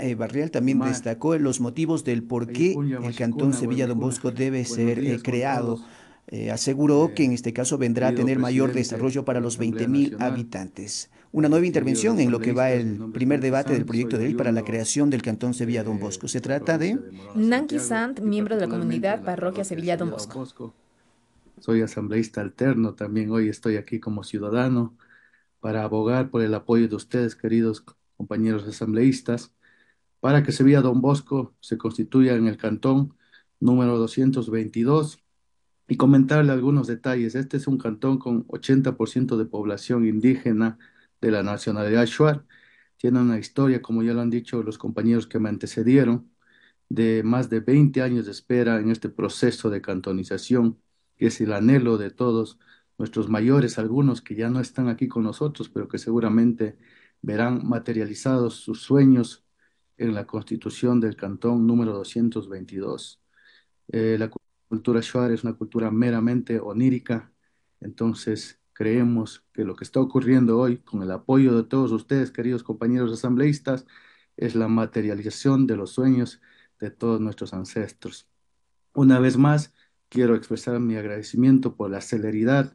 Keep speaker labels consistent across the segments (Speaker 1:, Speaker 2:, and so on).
Speaker 1: Eh, Barrial también destacó los motivos del por qué el Cantón Sevilla Don Bosco debe ser eh, creado. Eh, aseguró que en este caso vendrá a tener mayor desarrollo para los 20.000 habitantes. Una nueva intervención en lo que va el primer debate del proyecto de ley para la
Speaker 2: creación del Cantón Sevilla Don Bosco. Se trata de...
Speaker 1: Nanki Sant, miembro de la comunidad parroquia Sevilla
Speaker 2: Don Bosco. Soy asambleísta alterno, también hoy estoy aquí como ciudadano para abogar por el apoyo de ustedes, queridos compañeros asambleístas, para que Sevilla Don Bosco se constituya en el cantón número 222 y comentarle algunos detalles. Este es un cantón con 80% de población indígena de la nacionalidad shuar. Tiene una historia, como ya lo han dicho los compañeros que me antecedieron, de más de 20 años de espera en este proceso de cantonización, que es el anhelo de todos nuestros mayores, algunos que ya no están aquí con nosotros, pero que seguramente verán materializados sus sueños en la constitución del cantón número 222. Eh, la cultura Shuar es una cultura meramente onírica, entonces creemos que lo que está ocurriendo hoy, con el apoyo de todos ustedes, queridos compañeros asambleístas, es la materialización de los sueños de todos nuestros ancestros. Una vez más, quiero expresar mi agradecimiento por la celeridad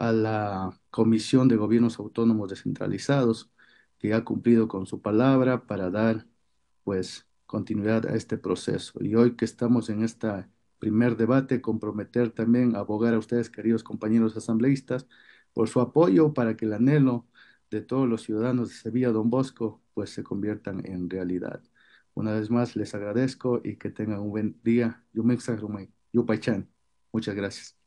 Speaker 2: a la Comisión de Gobiernos Autónomos Descentralizados, que ha cumplido con su palabra para dar pues continuidad a este proceso. Y hoy que estamos en este primer debate, comprometer también, abogar a ustedes, queridos compañeros asambleístas, por su apoyo para que el anhelo de todos los ciudadanos de Sevilla Don Bosco pues se conviertan en realidad. Una vez más les agradezco y que tengan un buen día. paichan Muchas gracias.